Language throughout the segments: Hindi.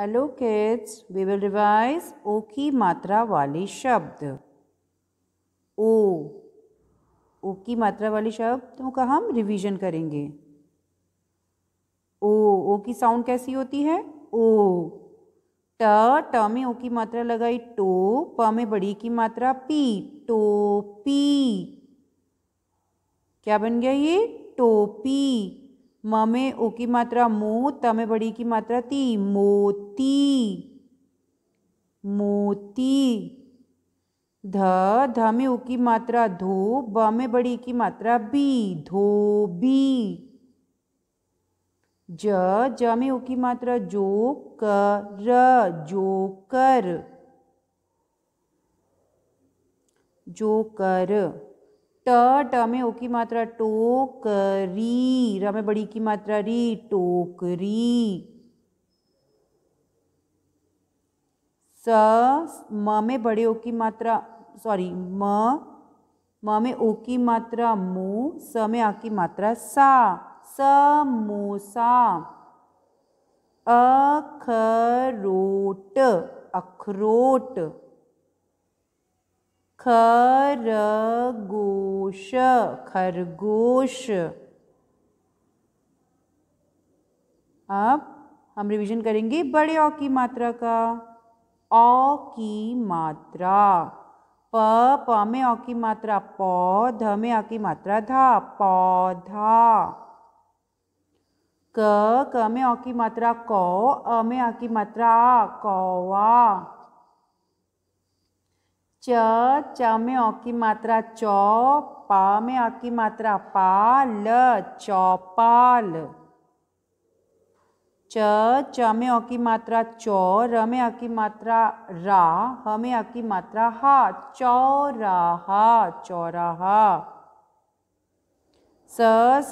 Hello kids we will revise ओ की मात्रा वाले शब्द ओ ओ की मात्रा वाले शब्दों का हम रिवीजन करेंगे ओ ओ की साउंड कैसी होती है ओ ट ट में ओ की मात्रा लगाई टो प में बड़ी की मात्रा पी टोपी क्या बन गया ये टोपी म ओ की मात्रा मो तमे बड़ी की मात्रा ती मोती मोती ध ध में ओ की मात्रा धो ब में बड़ी की मात्रा बी धोबी ज ज में ओ की मात्रा जो कर जो कर। ट ट में ओ की मात्रा टोकरी र में बड़ी की मात्रा री टोकरी स म में बड़े ओ की मात्रा सॉरी म म में ओ की मात्रा मो स में आ की मात्रा सा स सा अखरोट अखरोट खरगोश खरगोश अब हम रिवीजन करेंगे बड़े औ की मात्रा का औ की मात्रा प प में औ की मात्रा पौध में औ की मात्रा धा पौधा क क में औ की मात्रा कौ अ में औ की मात्रा कौवा च में औ की मात्रा चौ पा में आ की मात्रा पा ल चौपाल च च में अ की मात्रा चौ र में अ की मात्रा रा ह में अ की मात्रा हा चौराहा चौराहा स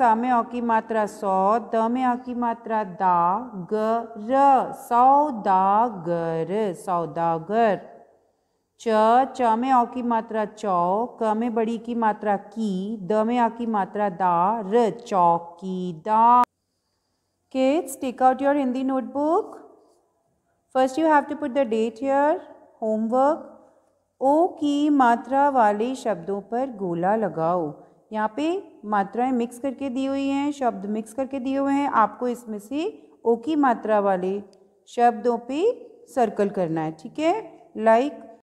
सा में अ की मात्रा सौ द में अ की मात्रा दा ग र सौदागर सौदागर च च में औ की मात्रा चौ क में बड़ी की मात्रा की द में आ की मात्रा दा र चौकी दा kids take out your hindi notebook first you have to put the date here homework ओ की मात्रा वाले शब्दों पर गोला लगाओ यहाँ पे मात्राएं मिक्स करके दी हुई हैं शब्द मिक्स करके दिए हुए हैं आपको इसमें से ओ की मात्रा वाले शब्दों पे सर्कल करना है ठीक है लाइक